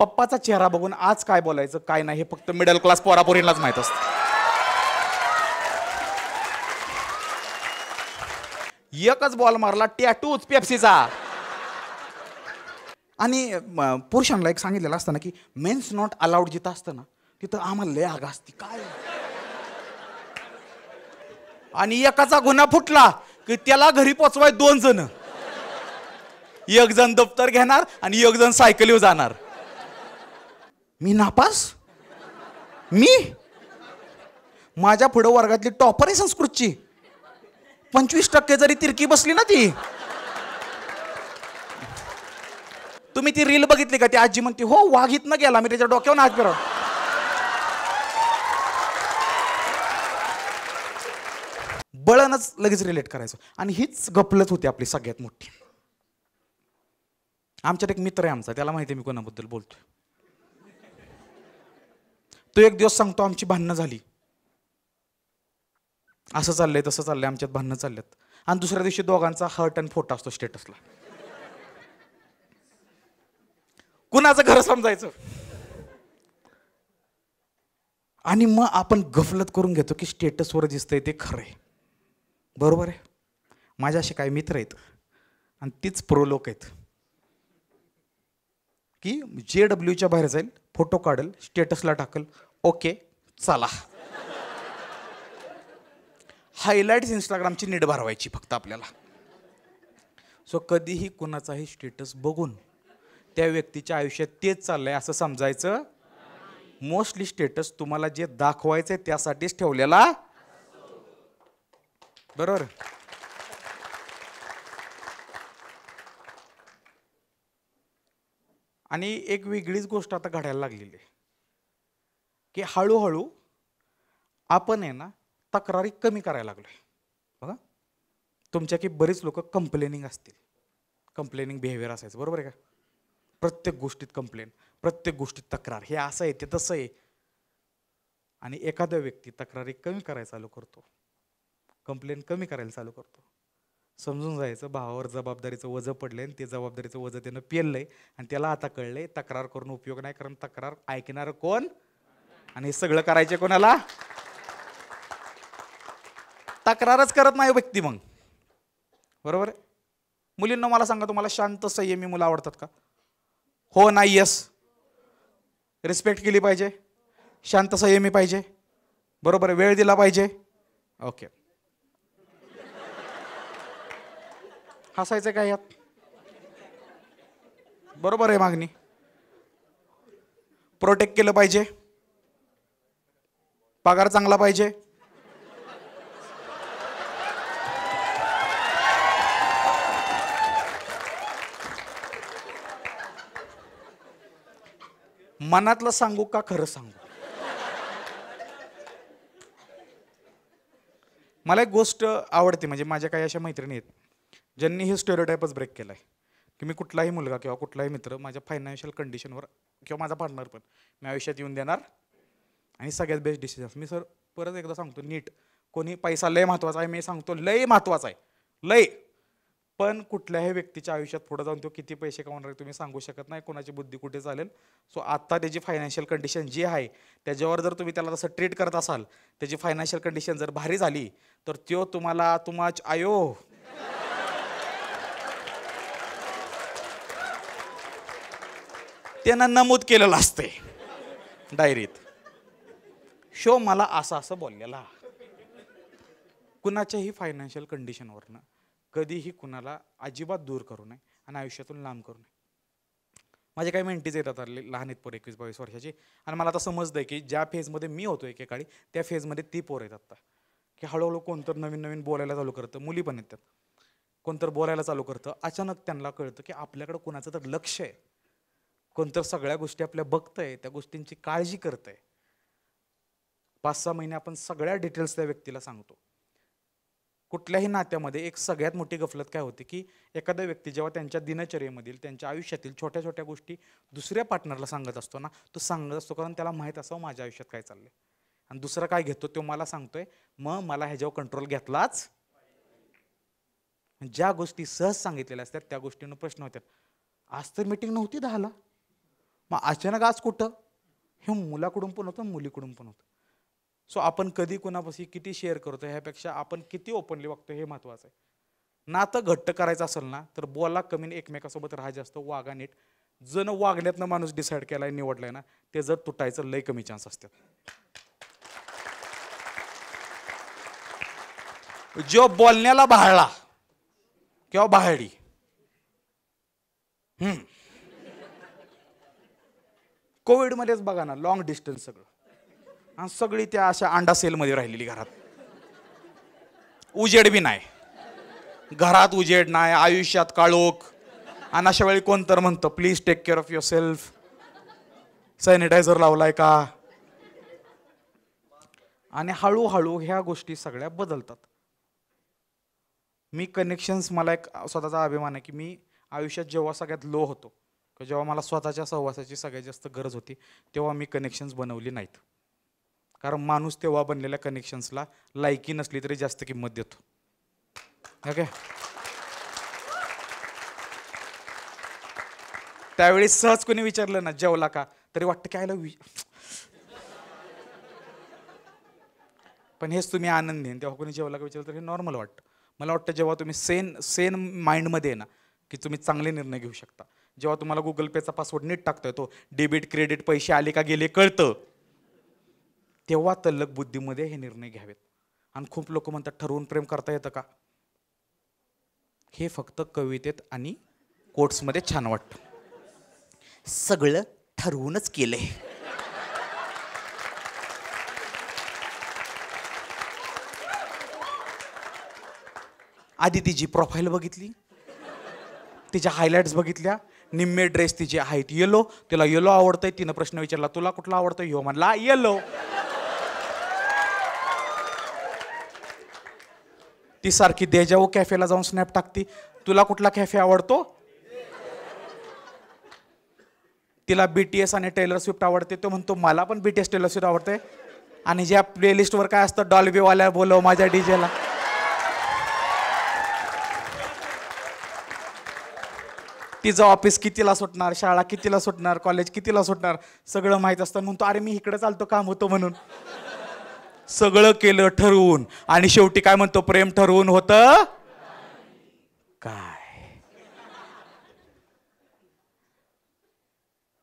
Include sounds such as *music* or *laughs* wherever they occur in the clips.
पप्पाचा चेहरा बघून आज काय बोलायचं काय नाही हे फक्त मिडल क्लास पोरापोरींनाच माहित असतं एकच बॉल मारला टॅटूच पेप्सीचा आणि पुरुषांना एक सांगितलेलं असतं ना की मेन्स नॉट अलाउड जिथं असतं ना तिथं आम्हाला लय आग काय आणि एकाचा गुन्हा फुटला की त्याला घरी पोचवाय दोन जण एक जण दफ्तर घेणार आणि एक जण सायकलीवर जाणार मी नापास मी माझ्या पुढं वर्गातली टॉपर आहे संस्कृतची पंचवीस टक्के जरी तिरकी बसली ना ती तुम्ही ती रील बघितली का ती आजी म्हणते हो वाघित न गेला मी त्याच्या डोक्यावर आज फिरव बळनच लगेच रिलेट करायचं आणि हीच गपलत होती आपली सगळ्यात मोठी आमच्यात एक मित्र आहे आमचा त्याला माहिती आहे मी कोणाबद्दल बोलतोय तो एक दिवस सांगतो आमची भांडणं झाली असं चाललंय तसं चाललंय आमच्यात भांडणं चालल्यात आणि दुसऱ्या दिवशी दोघांचा हर्ट अँड फोटो असतो स्टेटसला कुणाचं घर समजायचं आणि मग आपण गफलत करून घेतो की स्टेटसवर दिसतंय ते खरंय आहे बरोबर आहे माझे असे काही मित्र आहेत आणि तीच प्रो लोक आहेत की जे डब्ल्यूच्या बाहेर जाईल फोटो काढेल स्टेटसला टाकल ओके चला हायलाईट्स इंस्टाग्रामची नीट भरवायची फक्त आपल्याला सो कधीही कुणाचाही स्टेटस बघून त्या व्यक्तीच्या आयुष्यात तेच चाललंय असं समजायचं मोस्टली स्टेटस तुम्हाला जे दाखवायचं आहे त्यासाठीच ठेवलेला बरोबर आणि एक वेगळीच गोष्ट आता घडायला लागलेली आहे की हळूहळू आपण आहे ना तक्रारी कमी करायला लागलो बघा तुमच्या की बरीच लोक कंप्लेनिंग असतील कंप्लेनिंग बिहेवियर असायचं बरोबर आहे का प्रत्येक गोष्टीत कंप्लेन प्रत्येक गोष्टीत तक्रार हे असं आहे ते तसं आहे आणि एखादा व्यक्ती तक्रारी कमी करायला चालू करतो कंप्लेन कमी करायला चालू करतो समजून जायचं भावावर जबाबदारीचं वजं पडलंय आणि ते जबाबदारीचं वजं त्यानं पेललंय आणि त्याला आता कळलंय तक्रार करून उपयोग नाही कारण तक्रार ऐकणारं कोण आणि हे सगळं करायचे कोणाला तक्रारच करत नाही हो व्यक्ती मग बरोबर मुलींना मला सांगा तुम्हाला शांत संयमी मुलं आवडतात का हो नाही यस रिस्पेक्ट केली पाहिजे शांत संयमी पाहिजे बरोबर वेळ दिला पाहिजे ओके हसायचं काय यात बरोबर आहे मागणी प्रोटेक्ट केलं पाहिजे पगार चांगला पाहिजे मनातलं सांगू का खरं सांगू मला एक गोष्ट आवडते म्हणजे माझ्या काही अशा मैत्रिणी आहेत ज्यांनी हे टाईपच ब्रेक केलाय की मी कुठलाही मुलगा किंवा कुठलाही मित्र माझ्या फायनान्शियल कंडिशनवर किंवा माझा पार्टनर पण मी आयुष्यात येऊन देणार आणि सगळ्यात बेस्ट डिसिजन्स मी सर परत एकदा सांगतो नीट कोणी पैसा लय महत्त्वाचा आहे मी सांगतो लय महत्त्वाचा आहे लय पण कुठल्याही व्यक्तीच्या आयुष्यात पुढे जाऊन तो किती पैसे कमावणार तुम्ही सांगू शकत नाही कोणाची बुद्धी कुठे चालेल सो आत्ता त्याची फायनान्शियल कंडिशन जी आहे त्याच्यावर जर तुम्ही त्याला तसं ट्रीट करत असाल त्याची फायनान्शियल कंडिशन जर भारी झाली तर तो तुम्हाला तुम्हा आयो त्यांना नमूद केलेलं असते डायरीत शो मला असं असं बोललेला कुणाच्याही फायनान्शियल कंडिशनवरनं कधीही कुणाला अजिबात दूर करू नये आणि आयुष्यातून लांब करू नये माझे काही मेंटीज येतात आले लहान पोरं एकवीस बावीस वर्षाची आणि मला आता समजतं आहे की ज्या फेजमध्ये मी होतो एकेकाळी त्या फेजमध्ये ती पोरं येतात आता की हळूहळू कोणतर नवीन नवीन बोलायला चालू करतं मुली पण येतात कोणतर बोलायला चालू करतं अचानक त्यांना कळतं की आपल्याकडं कोणाचं तर लक्ष आहे कोणतर सगळ्या गोष्टी आपल्या बघतंय त्या गोष्टींची काळजी करतंय पाच सहा महिने आपण सगळ्या डिटेल्स त्या व्यक्तीला सांगतो कुठल्याही नात्यामध्ये एक सगळ्यात मोठी गफलत काय होती की एखादा व्यक्ती जेव्हा त्यांच्या दिनचर्येमधील त्यांच्या आयुष्यातील छोट्या छोट्या गोष्टी दुसऱ्या पार्टनरला सांगत असतो ना तो सांगत असतो कारण त्याला माहीत असावं माझ्या आयुष्यात काय चाललंय आणि दुसरा काय घेतो तो मला सांगतोय मग मला ह्याच्यावर कंट्रोल घेतलाच ज्या गोष्टी सहज सांगितलेल्या असतात त्या गोष्टीनं प्रश्न होतात आज तर मीटिंग नव्हती दहाला मग अचानक आज कुठं हे मुलाकडून पण होतं मुलीकडून पण होतं सो आपण कधी कुणापाशी किती शेअर करतो ह्यापेक्षा आपण किती ओपनली वागतो हे महत्त्वाचं आहे नातं घट्ट करायचं असेल ना तर बोला कमी एकमेकासोबत राहा जास्त वागा नीट जण वागण्यातनं माणूस डिसाईड केला आहे ना ते जर तुटायचं लय कमी चान्स असतात जो बोलण्याला बाळला किंवा बाहेडी कोविडमध्येच बघा ना लॉंग डिस्टन्स सगळं आणि सगळी त्या अशा अंडा सेलमध्ये राहिलेली घरात उजेड बी नाही घरात उजेड नाही आयुष्यात काळोख आणि अशा वेळी कोण तर म्हणतं please take care of your self sanitizer लावलाय का आणि हळूहळू ह्या गोष्टी सगळ्या बदलतात मी कनेक्शन्स मला एक स्वतःचा अभिमान आहे की मी आयुष्यात जेव्हा सगळ्यात लो होतो जेव्हा मला स्वतःच्या सहवासाची सगळ्यात जास्त गरज होती तेव्हा मी कनेक्शन्स बनवली नाहीत कारण माणूस तेव्हा बनलेल्या कनेक्शन्सला लायकी नसली तरी जास्त किंमत देतो ओके त्यावेळी सहज कोणी विचारलं ना जेवला का तरी वाटतं काय पण हेच तुम्ही आनंद आनंदी तेव्हा कोणी जेवला का विचारलं तर हे नॉर्मल वाटतं मला वाटतं जेव्हा तुम्ही सेन सेन माइंडमध्ये ना की तुम्ही चांगले निर्णय घेऊ शकता जेव्हा तुम्हाला गुगल पेचा पासवर्ड नीट टाकतोय तो डेबिट क्रेडिट पैसे आले का गेले कळतं तेव्हा तल्लक बुद्धीमध्ये हे निर्णय घ्यावेत आणि खूप लोक म्हणतात ठरवून प्रेम करता येतं का हे फक्त कवितेत आणि कोट्समध्ये छान वाटत सगळं ठरवूनच केलंय आधी तिची प्रोफाईल बघितली तिच्या हायलाईट्स बघितल्या निम्मे ड्रेस तिचे आहेत येलो तिला येलो आवडतंय तिनं प्रश्न विचारला तुला कुठला आवडतो यो म्हणला येलो ती सारखी देजाऊ कॅफेला जाऊन स्नॅप टाकती तुला कुठला कॅफे आवडतो तिला बीटीएस आणि टेलर स्विफ्ट आवडते तो म्हणतो मला पण बीटीएस टेलर स्विफ्ट आवडते आणि ज्या प्लेलिस्टवर काय असतं डॉल्बीवाल्या बोलव माझ्या डीजेला तिचं ऑफिस कितीला सुटणार शाळा कितीला सुटणार कॉलेज कितीला सुटणार सगळं माहीत असतं म्हणतो अरे मी इकडे चालतो काम होतो म्हणून सगळं केलं ठरवून आणि शेवटी काय म्हणतो प्रेम ठरवून होतं काय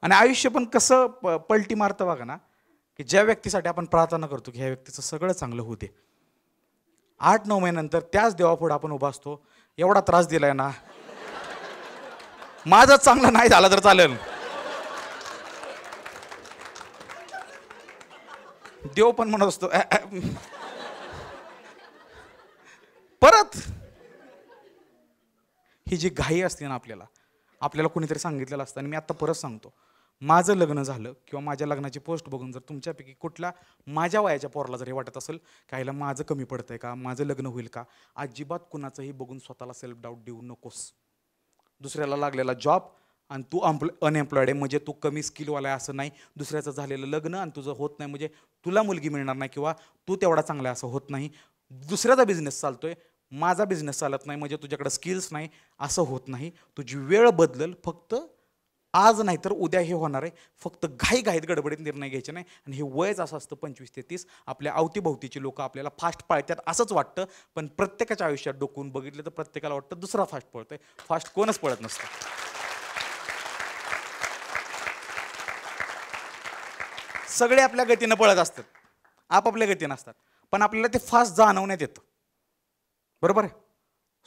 आणि आयुष्य पण कसं पलटी मारतं बघा ना की ज्या व्यक्तीसाठी आपण प्रार्थना करतो की ह्या व्यक्तीचं सगळं चांगलं होऊ दे आठ नऊ महिन्यानंतर त्याच देवापुढे आपण उभा असतो एवढा त्रास दिलाय ना माझं चांगला नाही झाला तर चालेल देव पण म्हणत असतो परत ही जी घाई असते ना आपल्याला आपल्याला कोणीतरी सांगितलेलं असतं आणि मी आत्ता परत सांगतो माझं लग्न झालं किंवा माझ्या लग्नाची पोस्ट बघून जर तुमच्यापैकी कुठला माझ्या वयाच्या पोराला जर वाटत असेल काहीला माझं कमी आहे का माझं लग्न होईल का अजिबात कुणाचंही बघून स्वतःला सेल्फ डाऊट देऊ नकोस दुसऱ्याला लागलेला जॉब आणि तू अम्प्ल अनएम्प्लॉईड आहे म्हणजे तू कमी स्किलवाला आहे असं नाही दुसऱ्याचं झालेलं लग्न आणि तुझं होत नाही म्हणजे तुला मुलगी मिळणार नाही किंवा तू तेवढा चांगला असं होत नाही दुसऱ्याचा बिझनेस आहे माझा बिझनेस चालत नाही म्हणजे तुझ्याकडं स्किल्स नाही असं होत नाही तुझी वेळ बदलल फक्त आज नाही तर उद्या हे होणार आहे फक्त घाई घाईत गडबडीत निर्णय घ्यायचे नाही आणि हे वयच असं असतं पंचवीस ते तीस आपल्या अवतीभोवतीची लोकं आपल्याला फास्ट पाळतात असंच वाटतं पण प्रत्येकाच्या आयुष्यात डोकून बघितलं तर प्रत्येकाला वाटतं दुसरा फास्ट पळतोय फास्ट कोणच पळत नसतं सगळे आपल्या गतीनं पळत असतात आपापल्या गतीनं असतात पण आपल्याला ते फास्ट जाणवण्यात येतं बरोबर आहे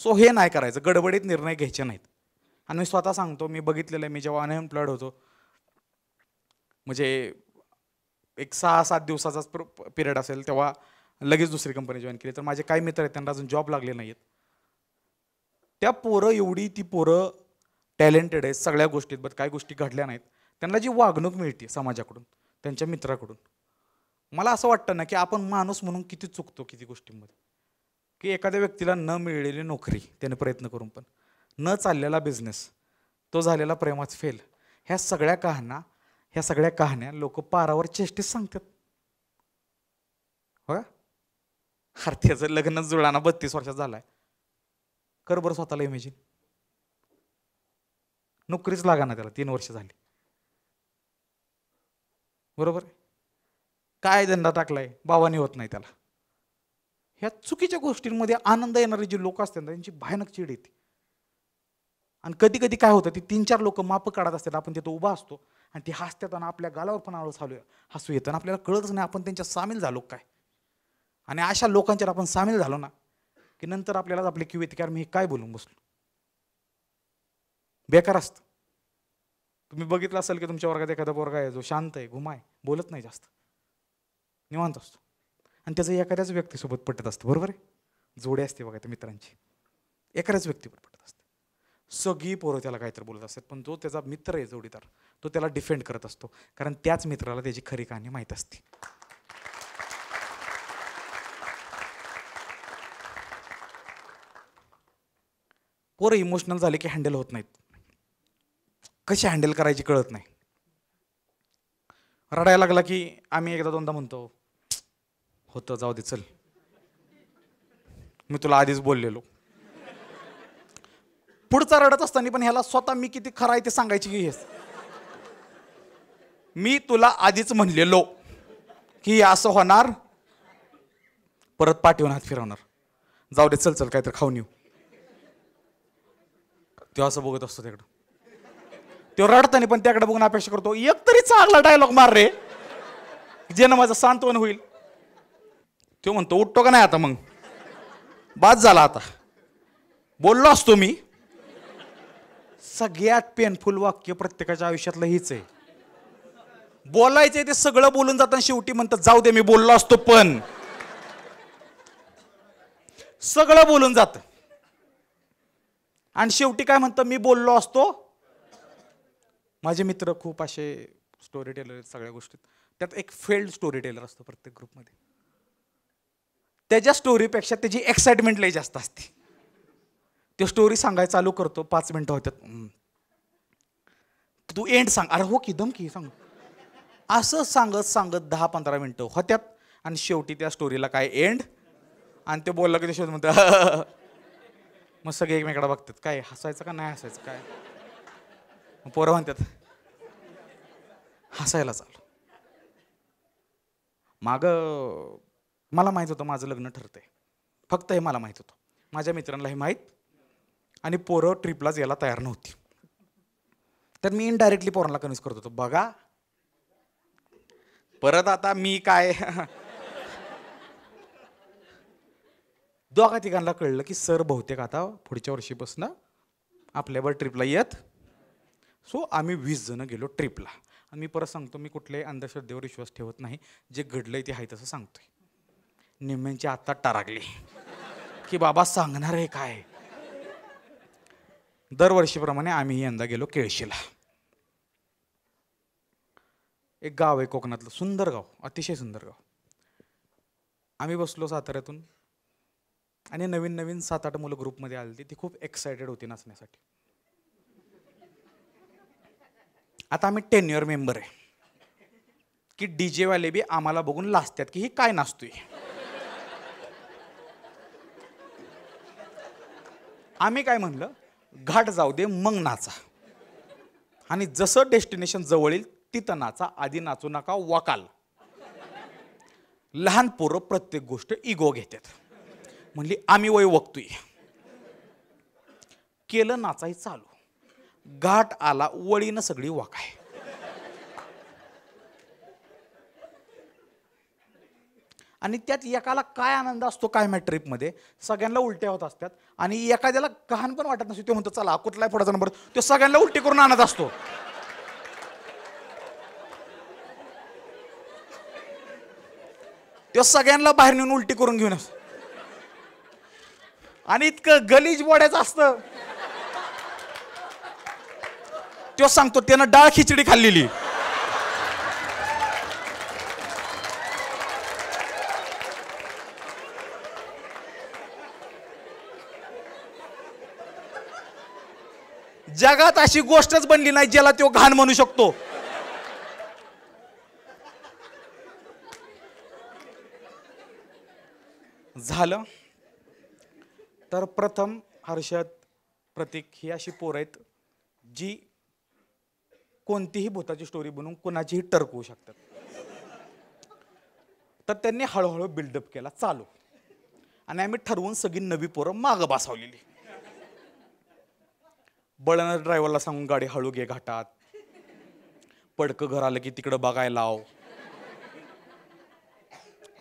सो हे नाही करायचं गडबडीत निर्णय घ्यायचे नाहीत आणि मी स्वतः सांगतो मी बघितलेलं आहे मी जेव्हा अनएम्प्लॉईड होतो म्हणजे एक सहा सात दिवसाचाच पिरियड असेल तेव्हा लगेच दुसरी कंपनी जॉईन केली तर माझे काही मित्र आहेत त्यांना अजून जॉब लागले नाहीत त्या पोरं एवढी ती पोरं टॅलेंटेड आहेत सगळ्या गोष्टीत बट काही गोष्टी घडल्या नाहीत त्यांना जी वागणूक मिळते समाजाकडून त्यांच्या मित्राकडून मला असं वाटतं ना की आपण माणूस म्हणून किती चुकतो किती गोष्टींमध्ये की एखाद्या व्यक्तीला न मिळलेली नोकरी त्याने प्रयत्न करून पण न चाललेला बिझनेस तो झालेला प्रेमाच फेल ह्या सगळ्या कहाण्या ह्या सगळ्या कहाण्या लोक पारावर चेष्टीच सांगतात हो का लग्न जुळाना बत्तीस वर्षात झालाय कर बरं स्वतःला इमेजिन नोकरीच लागा ना त्याला तीन वर्ष झाली बरोबर आहे काय धंदा टाकलाय बाबाने होत नाही त्याला ह्या चुकीच्या गोष्टींमध्ये आनंद येणारे जे लोक असतात त्यांची भयानक चिड येते आणि कधी कधी काय होतं ती तीन चार लोक माप काढत असतात आपण तिथं उभा असतो आणि ती हसतात आणि आपल्या गालावर पण आळस हलू हसू येतं आणि आपल्याला कळतच नाही आपण त्यांच्यात सामील झालो काय आणि अशा लोकांच्या आपण सामील झालो ना की नंतर आपल्याला आपले किव येते कारण मी काय बोलून बसलो बेकार असतं तुम्ही बघितलं असेल की तुमच्या वर्गात एखादा पोरगा आहे जो शांत आहे घुमाय बोलत नाही जास्त निवांत असतो आणि त्याचं एखाद्याच व्यक्तीसोबत पटत असतं बरोबर आहे जोडे असते बघा त्या मित्रांची एखाद्याच व्यक्तीवर पटत असते सगळी पोरं त्याला काहीतरी बोलत असतात पण जो त्याचा मित्र आहे जोडीदार तो त्याला डिफेंड करत असतो कारण त्याच मित्राला त्याची खरी कहाणी माहीत असते पोरं इमोशनल झाले की हँडल होत नाहीत कशी हँडल करायची कळत नाही रडायला लागला की आम्ही एकदा दोनदा म्हणतो होतं जाऊ दे चल मी तुला आधीच बोललेलो पुढचा रडत असताना पण ह्याला स्वतः मी किती खरं आहे ते सांगायची की हेच मी तुला आधीच म्हणलेलो की असं होणार परत पाठवून हात फिरवणार जाऊ दे चल चल काहीतरी खाऊन येऊ तेव्हा असं बघत असतो तिकडं तो नाही पण त्याकडे बघून अपेक्षा करतो एक तरी चांगला डायलॉग मार रे ना माझं सांत्वन होईल तो म्हणतो उठतो का नाही आता मग बाद झाला आता बोललो असतो मी सगळ्यात पेनफुल वाक्य प्रत्येकाच्या आयुष्यातलं हेच आहे बोलायचंय ते सगळं बोलून जाताना शेवटी म्हणतात जाऊ दे मी बोललो असतो पण सगळं बोलून जात आणि शेवटी काय म्हणतं मी बोललो असतो माझे मित्र खूप असे स्टोरी टेलर आहेत सगळ्या गोष्टीत त्यात एक फेल्ड स्टोरी टेलर असतो प्रत्येक ग्रुपमध्ये त्याच्या स्टोरीपेक्षा त्याची एक्साइटमेंट लई जास्त असते तो स्टोरी सांगायला चालू करतो पाच मिनटं होतात तू एंड सांग अरे हो की दम की सांग असं सांगत सांगत दहा पंधरा मिनटं होत्यात आणि शेवटी त्या स्टोरीला काय एंड आणि ते बोलला की ते शोध *laughs* मग सगळे एकमेकाला बघतात काय हसायचं का नाही हसायचं काय पोरं म्हणतात हसायला चालू माग मला माहित होतं माझं लग्न ठरतंय फक्त हे मला माहित होतं माझ्या मित्रांना हे माहीत आणि पोरं ट्रिपलाच यायला तयार नव्हती तर मी इनडायरेक्टली पोरांना कन्व्हिन्स करत होतो बघा परत आता मी काय दोघा तिघांना कळलं की सर बहुतेक आता पुढच्या वर्षीपासून आपल्यावर ट्रिपला येत सो आम्ही वीस जणं गेलो ट्रिपला आणि मी परत सांगतो मी कुठल्याही अंधश्रद्धेवर विश्वास ठेवत नाही जे घडलंय ते आहे तसं सांगतोय निम्म्यांची आत्ता टारागली की बाबा सांगणार आहे काय दरवर्षीप्रमाणे आम्ही यंदा गेलो केळशीला एक गाव आहे कोकणातलं सुंदर गाव अतिशय सुंदर गाव आम्ही बसलो साताऱ्यातून आणि नवीन नवीन सात आठ मुलं ग्रुपमध्ये आली ती खूप एक्सायटेड होती नाचण्यासाठी आता आम्ही टेन्युअर मेंबर आहे की डी जेवाले बी आम्हाला बघून लाचतात की ही काय नाचतोय आम्ही काय म्हणलं घाट जाऊ दे मग नाचा आणि जसं डेस्टिनेशन जवळ येईल तिथं नाचा आधी नाचू नका वकाल। लहान पोरं प्रत्येक गोष्ट इगो घेतात म्हणली आम्ही वय वगतोय केलं नाचाही चालू घाट आला वळीनं सगळी वाकाय आणि त्यात एकाला काय आनंद असतो काय माहिती मध्ये सगळ्यांना उलट्या होत असतात आणि एखाद्याला घाण पण वाटत नसतो ते म्हणतो चला कुठलाही फोडाचा नंबर तो सगळ्यांना उलटी करून आणत असतो तो सगळ्यांना बाहेर नेऊन उलटी करून घेऊन असतो आणि इतकं गलीज बोड्याचं असतं तो सांगतो त्यानं डाळ खिचडी खाल्लेली जगात अशी गोष्टच बनली नाही ज्याला तो घाण म्हणू शकतो झालं तर प्रथम हर्षद प्रतीक ही अशी पोर आहेत जी कोणतीही भूताची स्टोरी बनवून कोणाचीही टर्क शकतात तर त्यांनी हळूहळू बिल्डअप केला चालू आणि आम्ही ठरवून सगळी नवी पोरं मागं बसावलेली बळणार ड्रायव्हरला सांगून गाडी हळू घे घाटात पडकं घर आलं की तिकडं बघायला लाव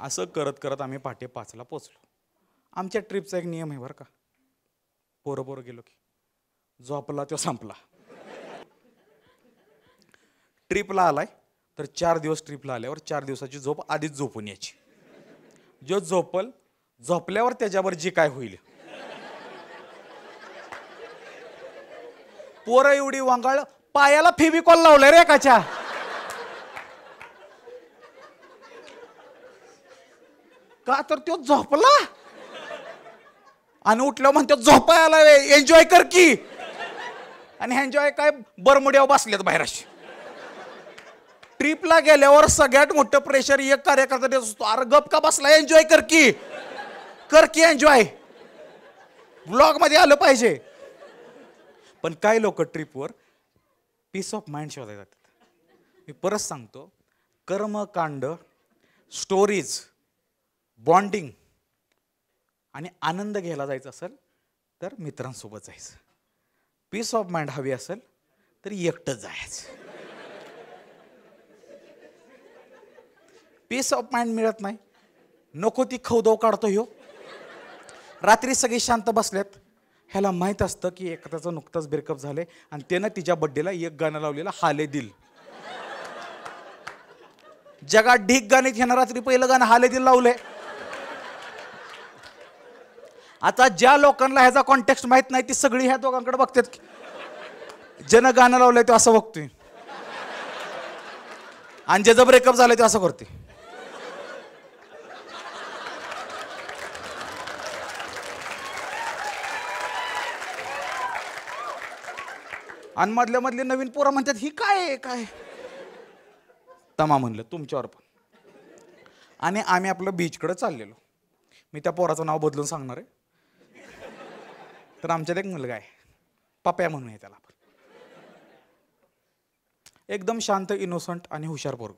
असं करत करत आम्ही पाटे पाचला पोचलो आमच्या ट्रिपचा एक नियम आहे बरं का पोरं पोरं गेलो की जो आपला तो संपला ट्रिपला आलाय तर चार दिवस ट्रिपला आल्यावर चार दिवसाची झोप आधीच झोपून यायची जो झोपल झोपल्यावर त्याच्यावर जे काय होईल पोर एवढी वांगाळ पायाला फेविकॉल लावलं रे काच्या का तर तो झोपला आणि उठल्यावर म्हणतो झोपायला एन्जॉय कर की आणि एन्जॉय काय बरमुड्यावर बसल्यात बाहेर अशी ट्रिपला गेल्यावर सगळ्यात मोठं प्रेशर एक कार्यकर्ता देत असतो अरे गप का बसला एन्जॉय कर की कर की एन्जॉय ब्लॉगमध्ये आलं पाहिजे पण काही लोक ट्रिपवर पीस ऑफ माइंड शोधायला जातात मी परत सांगतो कर्मकांड स्टोरीज बॉन्डिंग आणि आनंद घ्यायला जायचं असेल तर मित्रांसोबत जायचं पीस ऑफ माइंड हवी असेल तर एकटं जायचं पीस ऑफ माइंड मिळत नाही नको ती खवदव काढतो ह्यो रात्री सगळी शांत बसल्यात ह्याला माहीत असतं की एखाद्याचं नुकतंच ब्रेकअप झाले आणि त्यानं तिच्या बड्डेला एक गाणं लावलेलं हाले दिल जगात ढीक गाणीत घेणं रात्री पहिलं गाणं हाले दिल लावले आता ज्या लोकांना ह्याचा कॉन्टॅक्ट माहीत नाही ती सगळी ह्या दोघांकडे बघतात ज्यानं गाणं लावलंय ते असं बघतोय आणि ज्याचं ब्रेकअप झालंय ते असं करते आणि मधल्या मधले नवीन पोरं म्हणतात ही काय काय तमा म्हणलं तुमच्यावर पण आणि आम्ही आपलं बीचकडे चाललेलो मी त्या पोराचं नाव बदलून सांगणार आहे तर आमच्यात एक मुलगा आहे पप्या म्हणून आहे त्याला एकदम शांत इनोसंट आणि हुशार पोरग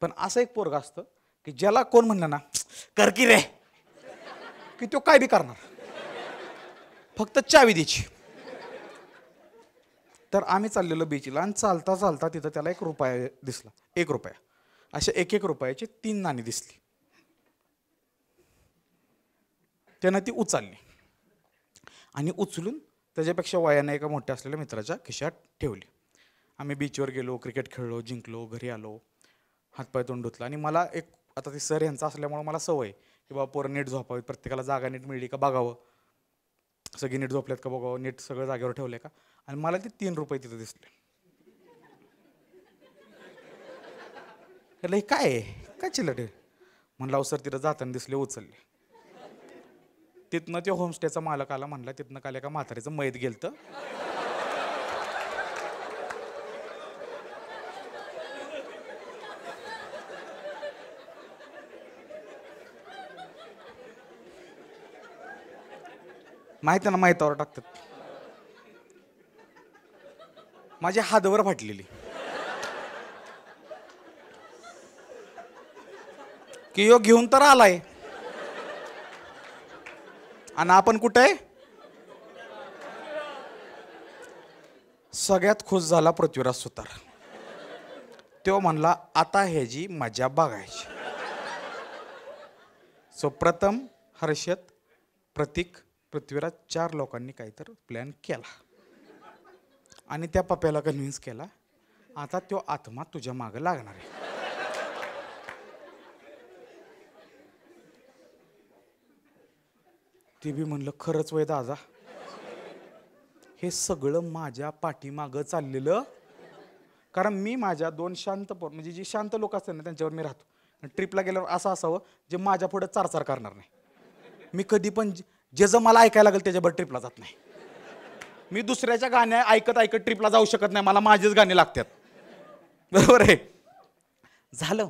पण असं एक पोरग असतं की ज्याला कोण म्हणलं ना करकी रे की तो काय बी करणार फक्त चावी द्यायची तर आम्ही चाललेलो बीचला आणि चालता चालता तिथं त्याला एक रुपया दिसला एक रुपया अशा एक एक रुपयाची तीन नाणी दिसली त्यानं ती उचलली आणि उचलून त्याच्यापेक्षा वयाने एका मोठ्या असलेल्या मित्राच्या खिशात ठेवली आम्ही बीचवर गेलो क्रिकेट खेळलो जिंकलो घरी आलो हातपाय तोंड धुतला आणि मला एक आता ते सर यांचा असल्यामुळं मला सवय की बाबा पोरं नीट झोपावीत प्रत्येकाला जागा नीट मिळली का बघावं सगळी नीट झोपल्यात का बघावं नीट सगळं जागेवर ठेवलं आहे का आणि मला ते तीन रुपये तिथं दिसले हे काय आहे काय चिलट म्हणला सर तिथं जाताना दिसले उचलले तिथनं ते होमस्टेचा मालक आला म्हणला तिथनं काल एका म्हातारीचं मैत गेलत माहित ना माहितावर टाकतात माझे हादवर फाटलेली की यो घेऊन तर आलाय आणि आपण कुठे सगळ्यात खुश झाला पृथ्वीराज सुतार तो म्हणला आता ह्याची मजा बघायची सो प्रथम हर्षद प्रतीक पृथ्वीराज चार लोकांनी काहीतरी प्लॅन केला आणि त्या पप्याला कन्व्हिन्स केला आता तो आत्मा तुझ्या मागं लागणार आहे ती बी म्हणलं खरंच वय दादा हे सगळं माझ्या पाठीमागं चाललेलं कारण मी माझ्या दोन शांत म्हणजे जी शांत लोक असतात ना त्यांच्यावर मी राहतो ट्रिपला गेल्यावर असं असावं जे माझ्या पुढे चारचार करणार नाही मी कधी पण जे जे मला ऐकायला लागेल त्याच्यावर ट्रिपला जात नाही मी दुसऱ्याच्या गाण्या ऐकत ऐकत ट्रिपला जाऊ शकत नाही मला माझेच गाणे लागतात बरोबर आहे झालं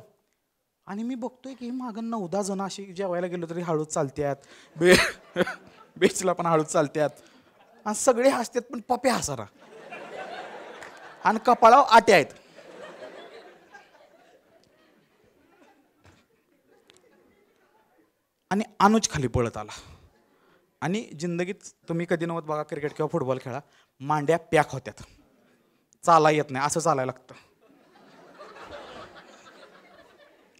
आणि मी बघतोय की मागं दहा जण अशी जेवायला गेलो तरी हळूच चालत्यात बे *laughs* बेचला पण हळूच चालत्यात आणि सगळे हसतात पण पपे हसारा आणि कपाळा आटे आहेत आणि अनुज खाली पळत आला आणि जिंदगीत तुम्ही कधी नव्हत बघा क्रिकेट किंवा फुटबॉल खेळा मांड्या पॅक होत्यात चाला येत नाही असं चालायला लागतं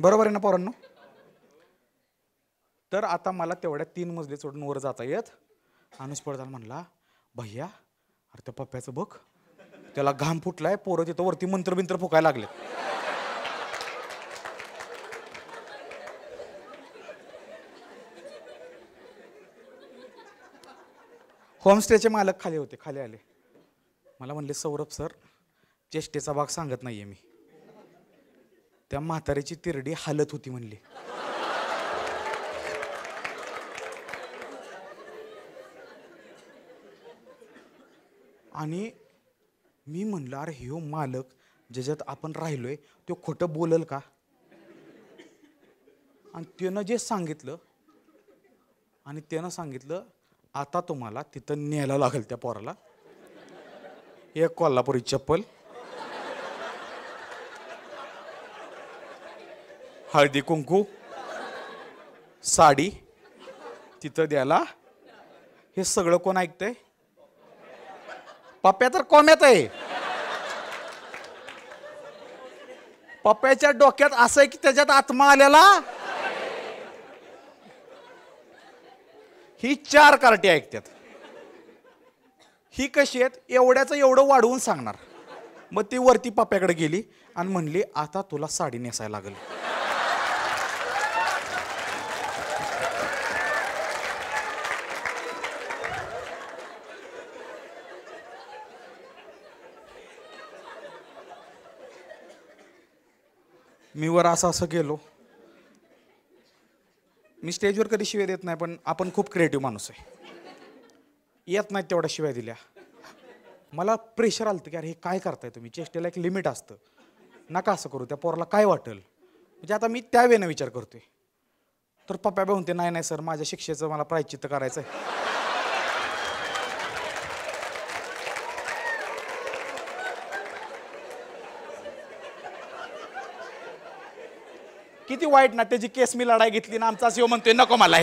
बरोबर आहे ना पोरांनो तर आता मला तेवढ्या तीन मजले सोडून वर जाता येत अनुस्पर्धान म्हणला भैया अरे त्या पप्प्याचं बघ त्याला घाम फुटलाय पोरं तिथं वरती मंत्र बिंत्र फुकायला लागले होमस्टेचे मालक खाली होते खाली आले मला म्हणले सौरभ सर चेष्टेचा भाग सांगत नाही आहे मी त्या म्हातारीची तिरडी हालत होती म्हणली आणि मी म्हणलं अरे ह्यो मालक ज्याच्यात आपण राहिलोय तो खोटं बोलल का आणि त्यानं जे सांगितलं आणि त्यानं सांगितलं आता तुम्हाला तिथं न्यायला लागेल त्या पोराला एक कोल्हापुरी चप्पल हळदी कुंकू साडी तिथं द्यायला हे सगळं कोण ऐकतंय पप्प्या तर कोम्यात आहे पप्प्याच्या डोक्यात असं आहे की त्याच्यात आत्मा आलेला ही चार कार्टी ऐकतात ही कशी आहेत एवढ्याचं एवढं वाढवून सांगणार मग ती वरती पाप्याकडे गेली आणि म्हणली आता तुला साडी नेसायला लागली मी वर असं असं गेलो मी स्टेजवर कधी शिवाय देत नाही पण आपण खूप क्रिएटिव्ह माणूस आहे येत नाहीत तेवढ्या शिवाय दिल्या मला प्रेशर आलं की अरे हे काय करताय तुम्ही चेष्टेला एक लिमिट असतं नका असं करू त्या पोराला काय वाटेल म्हणजे आता मी त्यावेळेनं विचार करतोय तर पप्पा म्हणते नाही नाही सर माझ्या शिक्षेचं मला प्रायचित्त करायचं आहे किती वाईट ना त्याची केस मी लढाई घेतली ना आमचा शिव म्हणतोय नको मला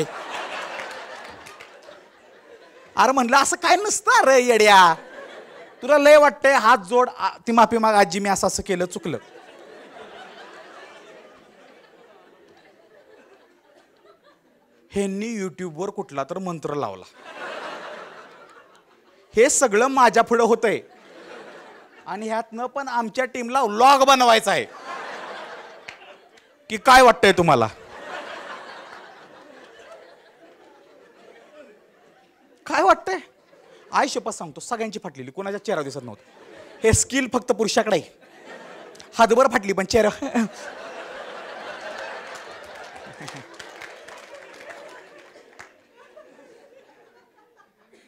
अरे म्हणलं असं काय नसतं अरे येड्या तुला लय वाटतंय हात जोड ती माफी माग आजी मी असं असं केलं चुकलं ह्यांनी युट्यूबवर कुठला तर मंत्र लावला हे सगळं माझ्या पुढं होतंय आणि ह्यातनं पण आमच्या टीमला लॉग बनवायचा आहे की काय वाटतंय तुम्हाला काय वाटतंय आय शपथ सांगतो सगळ्यांची फाटलेली कोणाच्या चेहरा दिसत नव्हतं हे स्किल फक्त पुरुषाकडे हातभर फाटली पण चेहरा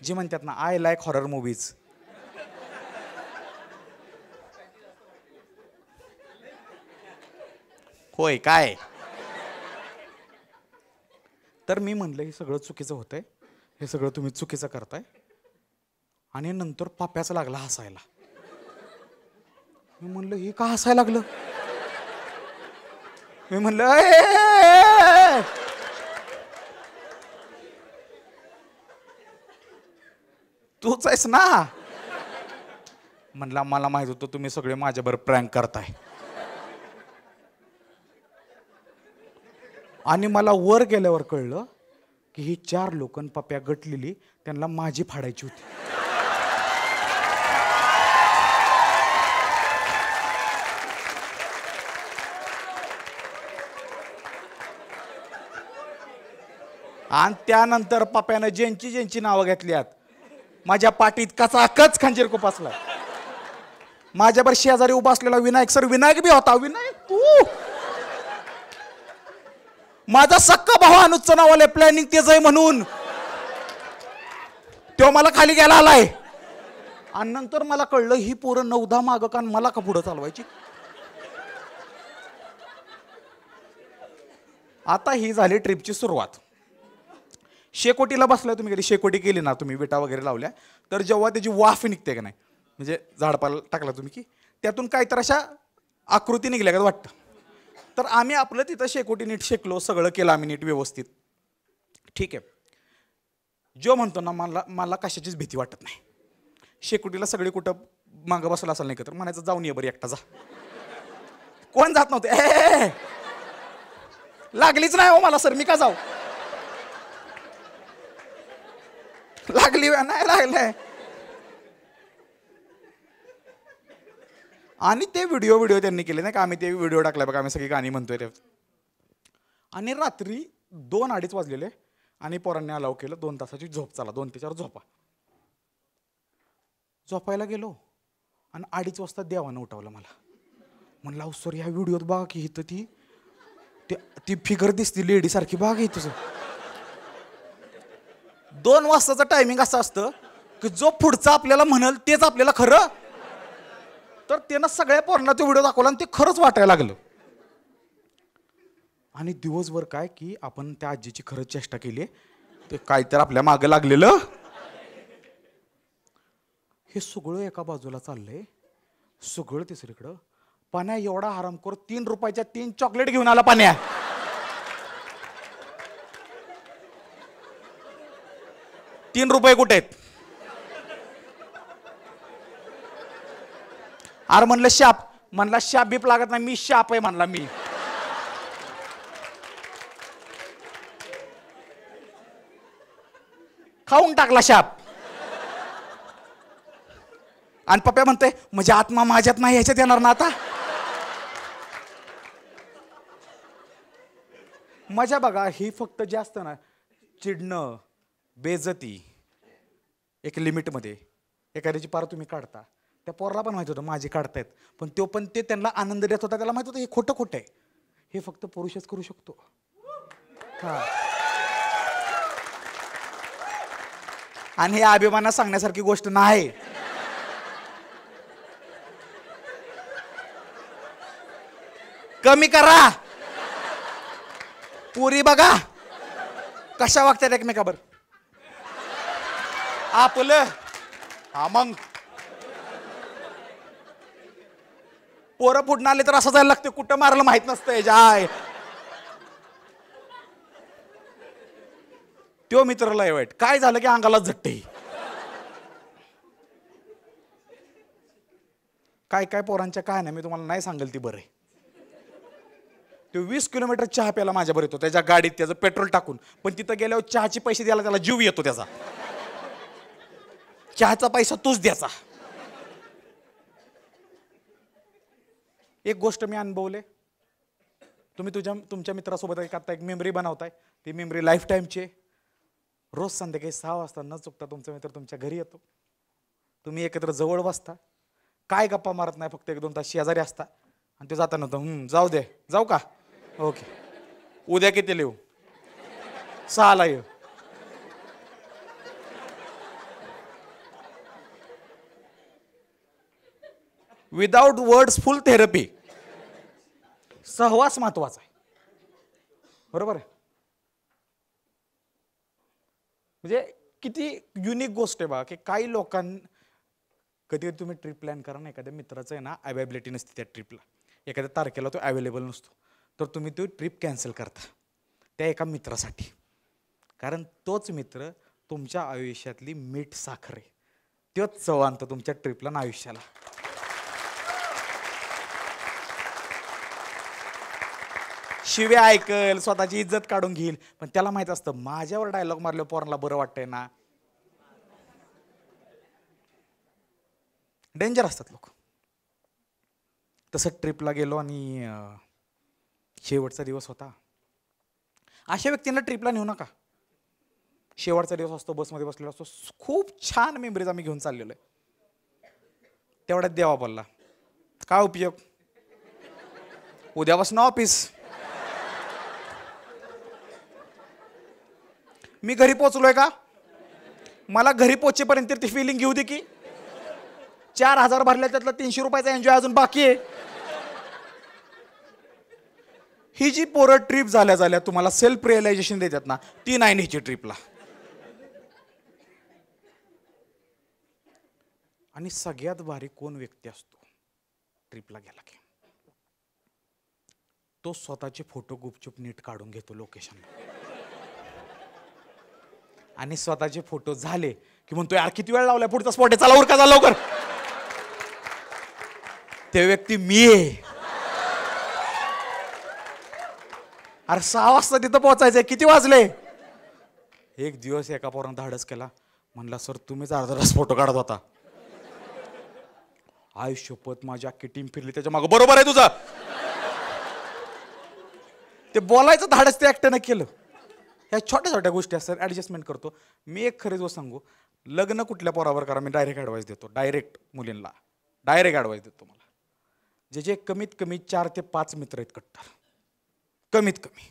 जे म्हणतात ना आय लाईक हॉरर मूवीज होय काय तर मी म्हणलं हे सगळं चुकीचं होतंय हे सगळं तुम्ही चुकीचं करताय आणि नंतर पाप्याचं लागला हसायला मी म्हणलं हे का हसायला लागलं मी म्हणलं तूच आहेस ना म्हणला मला माहित होतं तुम्ही सगळे माझ्याबरोबर प्रँक करताय आणि मला वर गेल्यावर कळलं की ही चार लोकन पप्या गटलेली त्यांना माझी फाडायची होती आणि त्यानंतर पप्यानं ज्यांची ज्यांची नावं घेतल्यात माझ्या पाठीत कच खंजीर कोपासला माझ्यावर शेजारी उभा असलेला विनायक सर विनायक बी होता विनायक तू माझा सक्का भाऊ अनुजचं नाव आलंय प्लॅनिंग तेच आहे म्हणून तो मला खाली गेला आलाय आणि नंतर मला कळलं ही पोरं नवधा मागं कारण मला का पुढं चालवायची आता ही झाली ट्रिपची सुरुवात शेकोटीला बसल्या तुम्ही गेली शेकोटी केली ना तुम्ही विटा वगैरे लावल्या तर जेव्हा त्याची वाफ निघते का नाही म्हणजे झाडपाला टाकला तुम्ही की त्यातून काहीतरी अशा आकृती निघल्या का वाटतं तर आम्ही आपलं तिथं शेकोटी नीट शेकलो सगळं केलं आम्ही नीट व्यवस्थित ठीक आहे जो म्हणतो ना मला मला कशाचीच भीती वाटत नाही शेकोटीला सगळे कुठं मागं बसला असेल नाही का तर म्हणायचं जाऊन ये बरं एकटा जा कोण जात नव्हते लागलीच नाही हो मला सर मी का जाऊ लागली नाही लागलं आणि ते व्हिडिओ व्हिडिओ त्यांनी केले नाही का आम्ही ते व्हिडिओ टाकला बघा आम्ही सगळी गाणी म्हणतोय ते आणि रात्री दोन अडीच वाजलेले आणि पोरांनी अलाव केलं दोन तासाची झोप चाला दोन ते चार झोपा झोपायला गेलो आणि अडीच वाजता देवानं उठवलं मला म्हणला सर ह्या व्हिडिओत बघा की इथं ती ती फिगर दिसती लेडीसारखी बघा की तुझं दोन वाजताचं टायमिंग असं असतं की जो पुढचा आपल्याला म्हणल तेच आपल्याला खरं तर त्यानं सगळ्या पोरांना तो व्हिडिओ दाखवला आणि ते खरंच वाटायला लागलं आणि दिवसभर काय की आपण त्या आजीची खरंच चेष्टा केली ते काय तर आपल्या मागे लागलेलं हे सगळं एका बाजूला चाललंय सगळं तिसरीकडं पाण्या एवढा कर तीन रुपयाच्या तीन चॉकलेट घेऊन आला पाण्या तीन रुपये कुठे आहेत आर म्हणलं शाप म्हणला शाप बीप लागत नाही मी शाप आहे म्हणला मी खाऊन टाकला शाप आणि पप्पा म्हणते म्हणजे आत्मा माझ्यात नाही ह्याच्यात येणार ना आता मजा बघा ही फक्त जास्त ना चिडणं बेजती एक लिमिटमध्ये एखाद्याची पार तुम्ही काढता त्या पोरला पण माहित होतं माझी काढतायत पण तो पण ते त्यांना आनंद देत होता त्याला माहित होतं हे खोटं खोटं आहे हे फक्त पुरुषच करू शकतो हा आणि हे अभिमानात सांगण्यासारखी गोष्ट नाही कमी करा पुरी बघा कशा वागतात एकमेकाबर आपलं हा मग पोरं फुटणं आले तर असं जायला लागते कुठं मारलं माहित नसतं जाय तो मित्राला वाईट काय झालं की अंगाला झट्टे काय काय पोरांच्या काय नाही मी तुम्हाला नाही सांगेल ती बरे तो वीस किलोमीटर चहा प्यायला माझ्यावर येतो त्याच्या गाडीत त्याचं पेट्रोल टाकून पण तिथं गेल्यावर चहाचे पैसे द्यायला त्याला जीव येतो त्याचा चहाचा पैसा तूच द्यायचा एक गोष्ट मी अनुभवले तुम्ही तुझ्या तुमच्या मित्रासोबत एक आता एक मेमरी बनवताय ती मेमरी लाईफ टाईमची रोज संध्याकाळी सहा वाजता न चुकता तुमचा मित्र तुमच्या घरी येतो तुम्ही एकत्र जवळ बसता काय गप्पा मारत नाही फक्त एक दोन तास शेजारी असता आणि ते जाताना होतं जाऊ दे जाऊ का ओके उद्या किती लिहू सहाला येऊ विदाऊट वर्ड्स फुल थेरपी सहवास महत्वाचा आहे बरोबर आहे म्हणजे किती युनिक गोष्ट आहे बघा की काही लोकां कधी कधी तुम्ही ट्रिप प्लॅन करा ना एखाद्या मित्राचं आहे ना अवेबिलिटी नसते त्या ट्रिपला एखाद्या तारखेला तो अवेलेबल नसतो तर तुम्ही तो ट्रिप कॅन्सल करता त्या एका मित्रासाठी कारण तोच मित्र तुमच्या आयुष्यातली मीठ साखर आहे तोच चव आणतो तुमच्या ट्रिपला ना आयुष्याला शिवे ऐकल स्वतःची इज्जत काढून घेईल पण त्याला माहित असतं माझ्यावर डायलॉग मारल्यावर पोरांना बरं वाटतंय ना डेंजर असतात लोक तसं ट्रिपला गेलो आणि शेवटचा दिवस होता अशा व्यक्तींना ट्रिपला नेऊ नका शेवटचा दिवस असतो बसमध्ये बसलेला असतो खूप छान मेमरीज आम्ही घेऊन चाललेलो आहे तेवढ्यात देवा बोलला काय उपयोग उद्यापासून ऑफिस मी घरी पोचलोय का मला घरी पोचेपर्यंत ती फिलिंग घेऊ दे की चार हजार भरल्या त्यातला तीनशे रुपयाचा एन्जॉय अजून बाकी आहे ही जी पोरं ट्रिप झाल्या झाल्या तुम्हाला सेल्फ रिअलायझेशन देतात ना ती नाही हिची ट्रिपला आणि सगळ्यात भारी कोण व्यक्ती असतो ट्रिपला गेला की तो स्वतःचे फोटो गुपचूप नीट काढून घेतो लोकेशनला आणि स्वतःचे फोटो झाले की म्हणतो यार किती वेळ लावला पुढचा स्पॉट आहे चला उरका लवकर ते व्यक्ती मी आहे अरे सहा वाजता तिथं पोहोचायचंय किती वाजले एक दिवस एका पोरानं धाडस केला म्हणला सर तुम्हीच अर्धा तास फोटो काढत होता आयुष्यपत माझी अख्खी टीम फिरली त्याच्या मागं बरोबर आहे तुझा ते बोलायचं धाडस ते एकट्यानं केलं ह्या छोट्या छोट्या गोष्टी असतात ॲडजस्टमेंट करतो मी एक खरेच व सांगू लग्न कुठल्या पोरावर करा मी डायरेक्ट ॲडवाईस देतो डायरेक्ट मुलींना डायरेक्ट ॲडवाईस देतो मला जे जे कमीत कमी चार ते पाच मित्र आहेत कट्टर कमीत कमी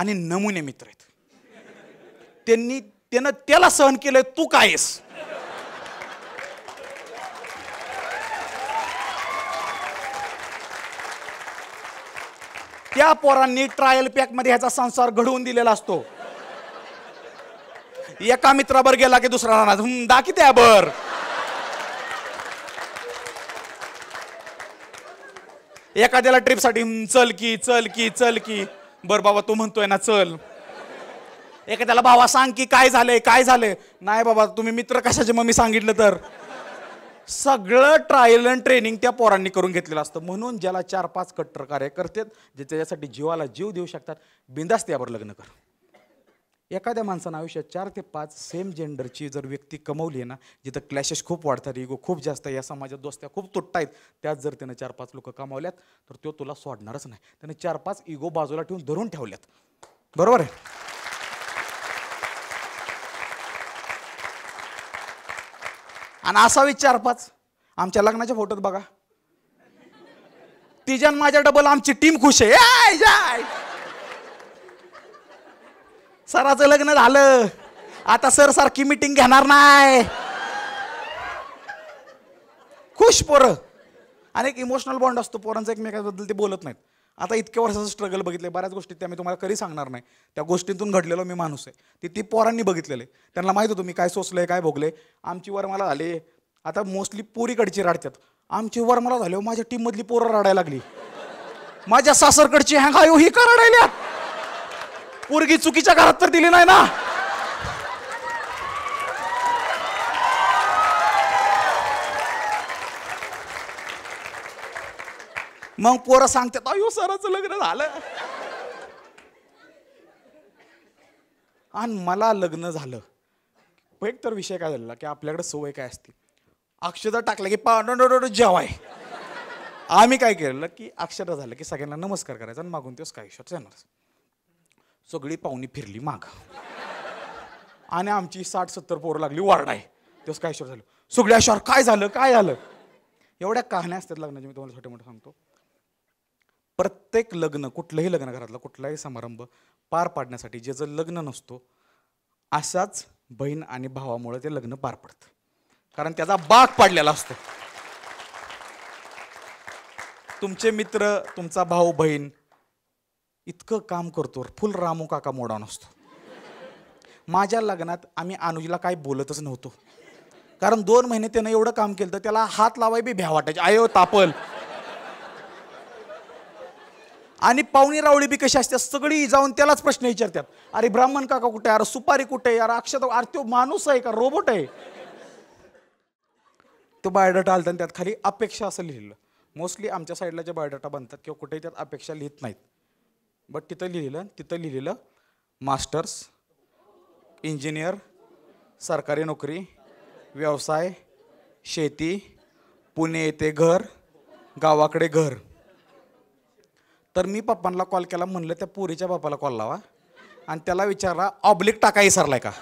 आणि नमुने मित्र आहेत त्यांनी त्यानं त्याला सहन केलंय तू काय आहेस त्या पोरांनी ट्रायल पॅकमध्ये ह्याचा संसार घडवून दिलेला असतो एका मित्राबर गेला की दुसरा राहणार दा किती बर एखाद्याला ट्रीपसाठी चल की चल की चल की बर बाबा तू म्हणतोय ना चल एखाद्याला बाबा सांग की काय झालंय काय झालंय नाही बाबा तुम्ही मित्र कशाचे मम्मी सांगितलं तर सगळं ट्रायल अँड ट्रेनिंग त्या पोरांनी करून घेतलेलं असतं म्हणून ज्याला चार पाच कट्टर करतात जे त्याच्यासाठी जीवाला जीव देऊ शकतात बिंदास यावर लग्न कर एखाद्या माणसानं आयुष्यात चार ते पाच सेम जेंडरची जर व्यक्ती कमवली आहे ना जिथं क्लॅशेस खूप वाढतात इगो खूप जास्त या समाजात दोस्त्या खूप तुटत आहेत त्यात जर त्यानं चार पाच लोक कमावल्यात तर तो तुला सोडणारच नाही त्याने चार पाच इगो बाजूला ठेवून धरून ठेवल्यात बरोबर आहे आणि असावी चार पाच आमच्या लग्नाच्या फोटोत बघा तिजन माझ्या डबल आमची टीम खुश आहे सराचं लग्न झालं आता सर सारखी मिटिंग घेणार नाही खुश पोर आणि एक इमोशनल बॉन्ड असतो पोरांचा एकमेकांबद्दल ते बोलत नाहीत आता इतक्या वर्षाचं स्ट्रगल बघितले बऱ्याच गोष्टी त्या मी तुम्हाला कधी सांगणार नाही त्या गोष्टीतून घडलेलो मी माणूस आहे ते ती पोरांनी बघितलेले त्यांना माहीत होतं मी काय सोचलंय काय भोगले आमची वर मला झाले आता मोस्टली पोरीकडची राडतात आमची वर मला झाले माझ्या टीममधली पोरं रडायला लागली माझ्या सासरकडची हँग आयो ही का रडायल्यात पोरगी चुकीच्या घरात तर दिली नाही ना मग पोरं सांगतात अयो सराचं लग्न झालं आणि मला लग्न झालं एक तर विषय काय झालेला की आपल्याकडे सवय काय असते अक्षर टाकलं की पाडो जेवाय आम्ही काय केलं की अक्षर झालं की सगळ्यांना नमस्कार करायचा आणि मागून तेच काय शॉट येणार सगळी पाहुणी फिरली माग आणि आमची साठ सत्तर पोरं लागली आहे तेच काय शोर झालं सगळ्या शोर काय झालं काय झालं एवढ्या कहाण्या असतात लग्नाच्या मी तुम्हाला छोटे मोठं सांगतो प्रत्येक लग्न कुठलंही लग्न घरातला कुठलाही समारंभ पार पाडण्यासाठी ज्याचं लग्न नसतो असाच बहीण आणि भावामुळे ते लग्न पार पडतं कारण त्याचा बाग पाडलेला असतो तुमचे मित्र तुमचा भाऊ बहीण इतकं काम करतो फुल रामू काका मोडा नसतो माझ्या लग्नात आम्ही अनुजला काय बोलतच नव्हतो कारण दोन महिने त्यानं एवढं काम केलं तर त्याला हात लावाय बी भ्या वाटायचे आयो तापल आणि पाहुणी रावळी बी कशी असते सगळी जाऊन त्यालाच प्रश्न विचारतात अरे ब्राह्मण काका कुठे अरे सुपारी कुठे यार अक्षत अरे तो माणूस आहे का रोबोट आहे तो बायोडाटा आलता त्यात खाली अपेक्षा असं लिहिलं मोस्टली आमच्या साईडला जे बायोडाटा बनतात किंवा कुठेही त्यात अपेक्षा लिहित नाहीत बट तिथं लिहिलेलं तिथं लिहिलेलं मास्टर्स इंजिनियर सरकारी नोकरी व्यवसाय शेती पुणे येथे घर गावाकडे घर तर मी पप्पांना कॉल केला म्हणलं त्या पोरीच्या बापाला कॉल लावा आणि त्याला विचारला ऑब्लिक टाका विसरलाय का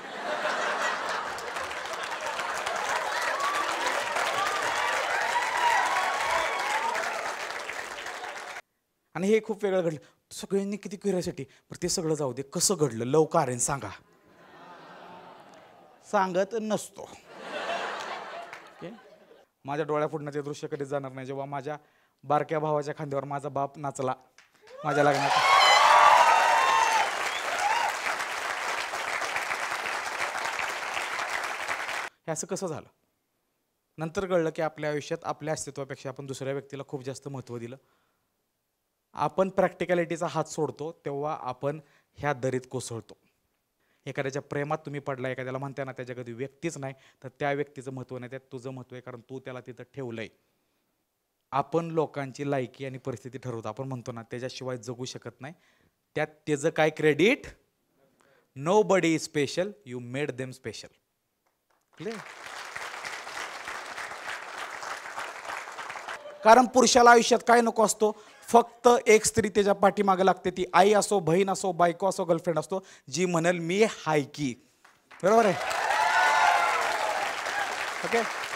आणि हे खूप वेगळं घडलं सगळ्यांनी किती क्युरियासिटी पण ते सगळं जाऊ दे कसं घडलं लवकर कारण सांगा सांगत नसतो माझ्या डोळ्या दृश्य दृश्याकडे जाणार नाही जेव्हा माझ्या बारक्या भावाच्या खांद्यावर माझा बाप नाचला माझ्या लग्नात हे असं कसं झालं नंतर कळलं की आपल्या आयुष्यात आपल्या अस्तित्वापेक्षा आपण दुसऱ्या व्यक्तीला खूप जास्त महत्त्व दिलं आपण प्रॅक्टिकॅलिटीचा हात सोडतो तेव्हा आपण ह्या दरीत कोसळतो एखाद्याच्या प्रेमात तुम्ही पडला एखाद्याला म्हणताय ना त्याच्या कधी व्यक्तीच नाही तर त्या व्यक्तीचं महत्त्व नाही त्यात तुझं महत्त्व आहे कारण तू त्याला तिथं ठेवलंय आपण लोकांची लायकी आणि परिस्थिती ठरवतो आपण म्हणतो ना त्याच्याशिवाय जगू शकत नाही त्यात त्याचं काय credit nobody is special you made them special कारण पुरुषाला आयुष्यात काय नको असतो फक्त एक स्त्री त्याच्या पाठीमागं लागते ती आई असो बहीण असो बायको असो गर्लफ्रेंड असतो जी म्हणेल मी हायकी बरोबर आहे ओके